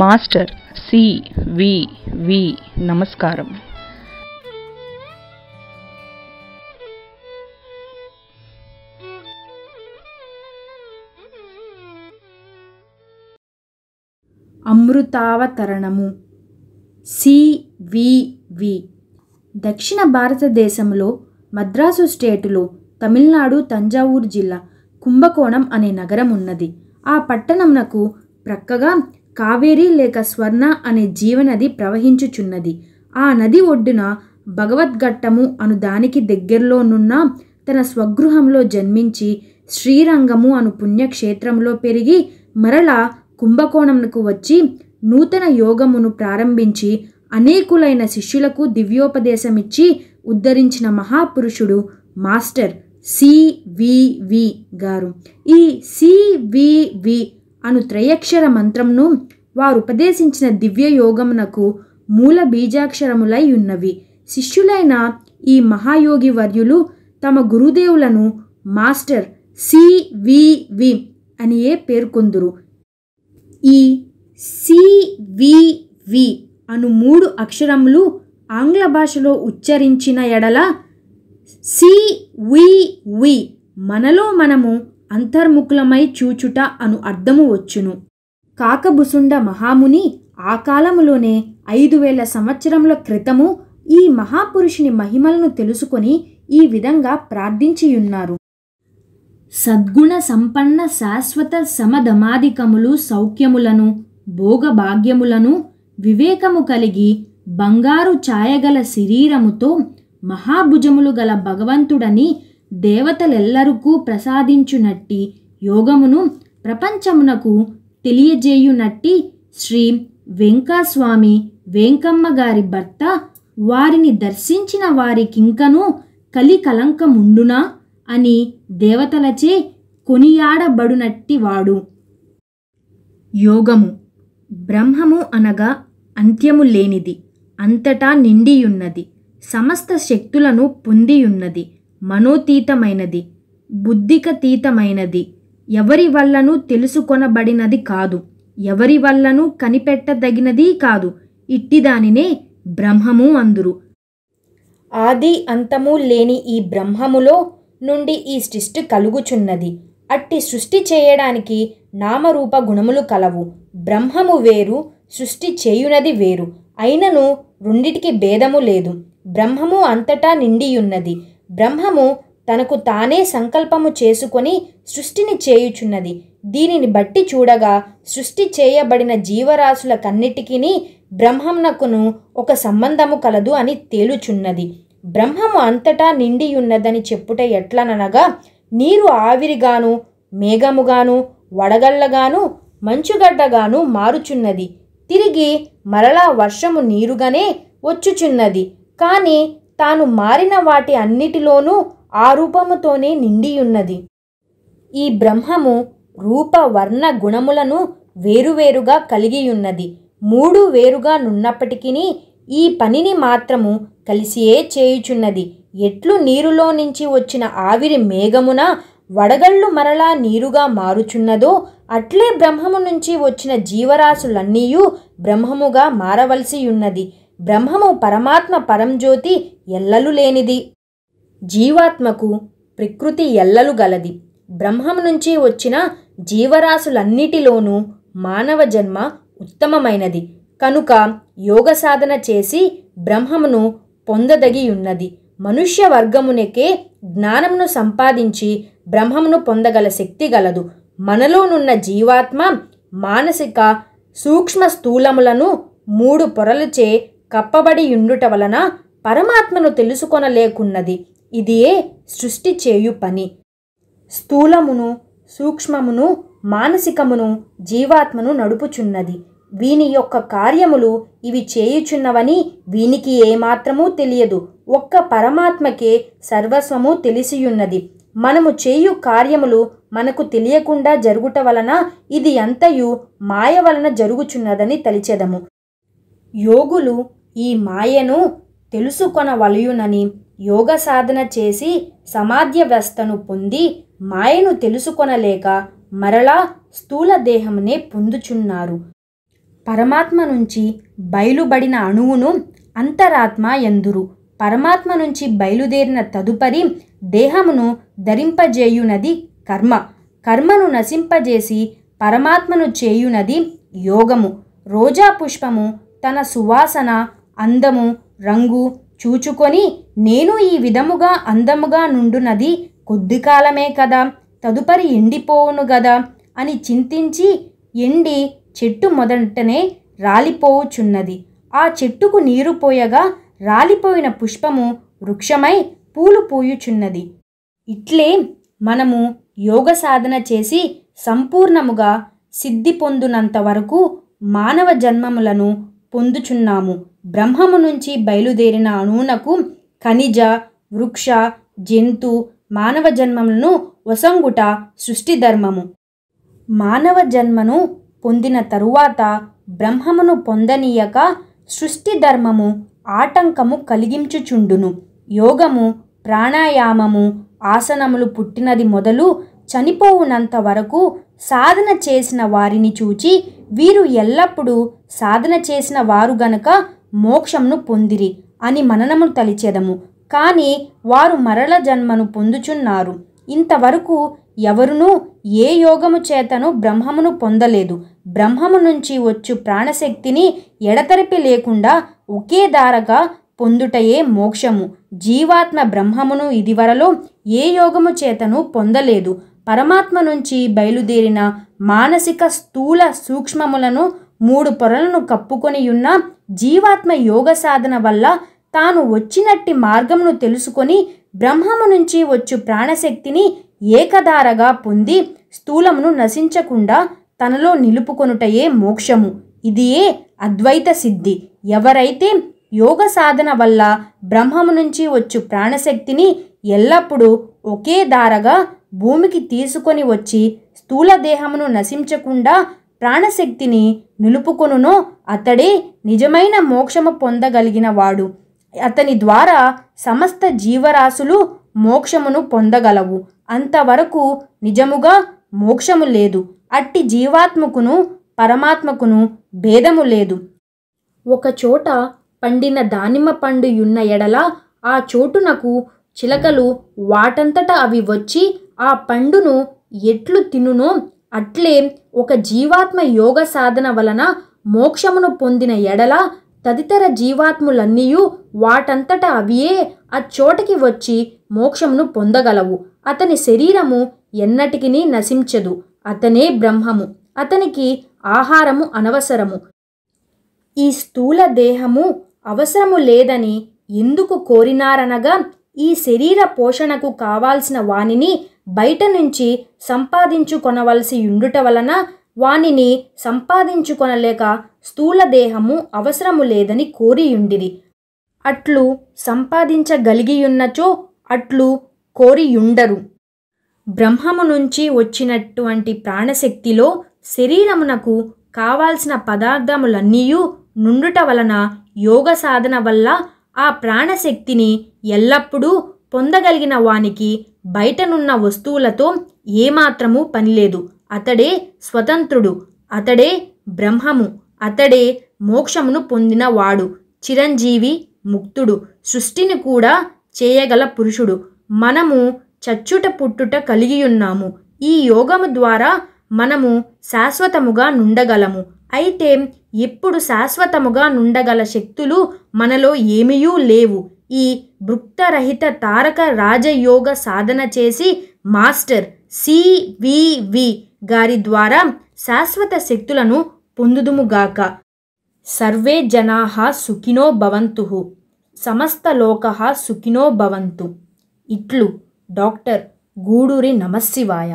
master C వి వి నమస్కారం అమృతావతరణము CVV దక్షిణ భారతదేశంలో మద్రాసు స్టేటులో తమిళనాడు తంజావూరు జిల్లా కుంభకోణం అనే నగరం ఉన్నది ఆ పట్టణంనకు ప్రక్కగా కావేరి లేక స్వర్ణ అనే జీవనది ప్రవహించుచున్నది ఆ నది ఒడ్డున భగవద్ఘట్టము అను దానికి దగ్గరలోనున్న తన స్వగృహంలో జన్మించి శ్రీరంగము అను పుణ్యక్షేత్రంలో పెరిగి మరలా కుంభకోణంకు వచ్చి నూతన యోగమును ప్రారంభించి అనేకులైన శిష్యులకు దివ్యోపదేశమిచ్చి ఉద్ధరించిన మహాపురుషుడు మాస్టర్ సివివి గారు ఈ సివివి అను త్రయక్షర మంత్రంను వారు దివ్య దివ్యయోగమునకు మూల బీజాక్షరములై ఉన్నవి శిష్యులైన ఈ మహాయోగి వర్యులు తమ గురుదేవులను మాస్టర్ సివివి అనియే పేర్కొందురు ఈ సివివి అను మూడు అక్షరములు ఆంగ్ల భాషలో ఉచ్చరించిన ఎడల సివివి మనలో మనము అంతర్ముఖులమై చూచుట అను అర్థము వచ్చును కాకబుసుండ మహాముని ఆ కాలములోనే ఐదు వేల సంవత్సరముల క్రితము ఈ మహాపురుషుని మహిమలను తెలుసుకొని ఈ విధంగా ప్రార్థించియున్నారు సద్గుణ సంపన్న శాశ్వత సమధమాధికములు సౌఖ్యములను భోగభాగ్యములను వివేకము కలిగి బంగారు ఛాయగల శరీరముతో మహాభుజములు గల భగవంతుడని దేవతలెల్లరుకూ ప్రసాదించునట్టి యోగమును ప్రపంచమునకు తెలియజేయునట్టి శ్రీ వెంకాస్వామి వెంకమ్మ గారి భర్త వారిని దర్శించిన వారికింకను కలి కలంకముండునా అని దేవతలచే కొనియాడబడునట్టివాడు యోగము బ్రహ్మము అనగా అంత్యము లేనిది అంతటా నిండియున్నది సమస్త శక్తులను పొందియున్నది మనోతీతమైనది బుద్ధికతీతమైనది ఎవరి వల్లనూ తెలుసుకొనబడినది కాదు ఎవరి వల్లనూ కనిపెట్టదగినది కాదు ఇట్టిదానినే బ్రహ్మము అందురు ఆది అంతము లేని ఈ బ్రహ్మములో నుండి ఈ సృష్టి కలుగుచున్నది అట్టి సృష్టి చేయడానికి నామరూప గుణములు కలవు బ్రహ్మము వేరు సృష్టి చేయునది వేరు అయినను రెండిటికి భేదము లేదు బ్రహ్మము అంతటా నిండియున్నది బ్రహ్మము తనకు తానే సంకల్పము చేసుకొని సృష్టిని చేయుచున్నది దీనిని బట్టి చూడగా సృష్టి చేయబడిన జీవరాశుల కన్నిటికీ బ్రహ్మమునకును ఒక సంబంధము కలదు అని తేలుచున్నది బ్రహ్మము అంతటా నిండియున్నదని చెప్పుట ఎట్లనగా నీరు ఆవిరిగాను మేఘముగాను వడగళ్ళగాను మంచుగడ్డగాను మారుచున్నది తిరిగి మరలా వర్షము నీరుగానే వచ్చుచున్నది కానీ తాను మారిన వాటి అన్నిటిలోనూ ఆ రూపముతోనే నిండియున్నది ఈ బ్రహ్మము రూప వర్ణ గుణములను వేరువేరుగా కలిగియున్నది మూడు వేరుగా నున్నప్పటికీ ఈ పనిని మాత్రము కలిసియే చేయుచున్నది ఎట్లు నీరులో నుంచి వచ్చిన ఆవిరి మేఘమున వడగళ్ళు మరలా నీరుగా మారుచున్నదో అట్లే బ్రహ్మము నుంచి వచ్చిన జీవరాశులన్నీయూ బ్రహ్మముగా మారవలసియున్నది బ్రహ్మము పరమాత్మ పరంజ్యోతి ఎల్లలు లేనిది జీవాత్మకు ప్రకృతి ఎల్లలు గలది బ్రహ్మం నుంచి వచ్చిన జీవరాశులన్నిటిలోనూ మానవ జన్మ ఉత్తమమైనది కనుక యోగ సాధన చేసి బ్రహ్మమును పొందదగి ఉన్నది మనుష్య వర్గమునికే జ్ఞానమును సంపాదించి బ్రహ్మమును పొందగల శక్తి గలదు మనలోనున్న జీవాత్మ మానసిక సూక్ష్మ స్థూలములను మూడు పొరలచే కప్పబడి యుండుట వలన పరమాత్మను తెలుసుకొనలేకున్నది ఇదియే సృష్టి చేయు పని స్థూలమును సూక్ష్మమును మానసికమును జీవాత్మను నడుపుచున్నది వీని యొక్క కార్యములు ఇవి చేయుచున్నవని వీనికి ఏమాత్రమూ తెలియదు ఒక్క పరమాత్మకే సర్వస్వము తెలిసియున్నది మనము చేయు కార్యములు మనకు తెలియకుండా జరుగుట వలన ఇది ఎంతయు మాయ వలన జరుగుచున్నదని తలిచెదము యోగులు ఈ మాయను తెలుసుకొనవలయునని యోగ సాధన చేసి వ్యవస్థను పొంది మాయను తెలుసుకొనలేక మరలా స్థూల దేహమునే పొందుచున్నారు పరమాత్మ నుంచి బయలుబడిన అణువును అంతరాత్మ ఎందురు పరమాత్మ నుంచి బయలుదేరిన తదుపరి దేహమును ధరింపజేయునది కర్మ కర్మను నశింపజేసి పరమాత్మను చేయునది యోగము రోజా పుష్పము తన సువాసన అందము రంగు చూచుకొని నేను ఈ విధముగా అందముగా నుండునది కొద్ది కాలమే కదా తదుపరి ఎండిపోవును గదా అని చింతించి ఎండి చెట్టు మొదటనే రాలిపోవుచున్నది ఆ చెట్టుకు నీరు పోయగా రాలిపోయిన పుష్పము వృక్షమై పూలు పూయుచున్నది ఇట్లే మనము యోగ సాధన చేసి సంపూర్ణముగా సిద్ధి పొందునంత వరకు మానవ జన్మములను పొందుచున్నాము బ్రహ్మము నుంచి బయలుదేరిన అణువునకు ఖనిజ వృక్ష జంతు మానవ జన్మములను వసంగుట సృష్టి ధర్మము మానవ జన్మను పొందిన తరువాత బ్రహ్మమును పొందనీయక సృష్టి ధర్మము ఆటంకము కలిగించుచుండును యోగము ప్రాణాయామము ఆసనములు పుట్టినది మొదలు చనిపోవునంత వరకు సాధన చేసిన వారిని చూచి వీరు ఎల్లప్పుడూ సాధన చేసిన వారు గనక మోక్షంను పొందిరి అని మననము తలిచెదము కానీ వారు మరల జన్మను పొందుచున్నారు ఇంతవరకు ఎవరునూ ఏ యోగము చేతను బ్రహ్మమును పొందలేదు బ్రహ్మము నుంచి వచ్చు ప్రాణశక్తిని ఎడతెరిపి లేకుండా ఒకే దారగా పొందుటయే మోక్షము జీవాత్మ బ్రహ్మమును ఇదివరలో ఏ యోగము చేతను పొందలేదు పరమాత్మ నుంచి బయలుదేరిన మానసిక స్థూల సూక్ష్మములను మూడు పొరలను కప్పుకొనియున్న జీవాత్మ యోగ సాధన వల్ల తాను వచ్చినట్టి మార్గమును తెలుసుకొని బ్రహ్మము నుంచి వచ్చు ప్రాణశక్తిని ఏకధారగా పొంది స్థూలమును నశించకుండా తనలో నిలుపుకొనుటయే మోక్షము ఇదియే అద్వైత సిద్ధి ఎవరైతే యోగ సాధన వల్ల బ్రహ్మము నుంచి వచ్చు ప్రాణశక్తిని ఎల్లప్పుడూ ఒకే దారగా భూమికి తీసుకొని వచ్చి స్థూల దేహమును నశించకుండా ప్రాణశక్తిని నిలుపుకొనునో అతడే నిజమైన మోక్షము పొందగలిగినవాడు అతని ద్వారా సమస్త జీవరాశులు మోక్షమును పొందగలవు అంతవరకు నిజముగా మోక్షము లేదు అట్టి జీవాత్మకును పరమాత్మకును భేదము లేదు ఒకచోట పండిన దానిమ్మ పండు ఎడల ఆ చోటునకు చిలకలు వాటంతట అవి వచ్చి ఆ పండును ఎట్లు తినునో అట్లే ఒక జీవాత్మ యోగ సాధన వలన మోక్షమును పొందిన ఎడల తదితర జీవాత్ములన్నీయూ వాటంతట అవియే అచ్చోటకి వచ్చి మోక్షమును పొందగలవు అతని శరీరము ఎన్నటికినీ నశించదు అతనే బ్రహ్మము అతనికి ఆహారము అనవసరము ఈ స్థూల దేహము అవసరము లేదని ఎందుకు కోరినారనగా ఈ శరీర పోషణకు కావాల్సిన వానిని బయట నుంచి సంపాదించుకొనవలసి ఉండుట వలన వానిని సంపాదించుకొనలేక స్థూల దేహము అవసరము లేదని కోరియుండిరి అట్లు సంపాదించగలిగియున్నచో అట్లు కోరియుండరు బ్రహ్మము నుంచి వచ్చినటువంటి ప్రాణశక్తిలో శరీరమునకు కావాల్సిన పదార్థములన్నీయూ నుండుట వలన యోగ సాధన వల్ల ఆ ప్రాణశక్తిని ఎల్లప్పుడూ పొందగలిగిన వానికి బయటనున్న వస్తువులతో ఏమాత్రమూ పనిలేదు అతడే స్వతంత్రుడు అతడే బ్రహ్మము అతడే మోక్షమును పొందినవాడు చిరంజీవి ముక్తుడు సృష్టిని కూడా చేయగల పురుషుడు మనము చచ్చుట పుట్టుట కలిగియున్నాము ఈ యోగము ద్వారా మనము శాశ్వతముగా నుండగలము అయితే ఎప్పుడు శాశ్వతముగా నుండగల శక్తులు మనలో ఏమీయూ లేవు ఈ భృక్తరహిత తారక రాజయోగ సాధన చేసి మాస్టర్ సివివి గారి ద్వారా శాశ్వత శక్తులను పొందుదుముగాక సర్వే జనా సుఖినో భవంతు సమస్త లోక సుఖినో భవంతు ఇట్లు డాక్టర్ గూడూరి నమశివాయ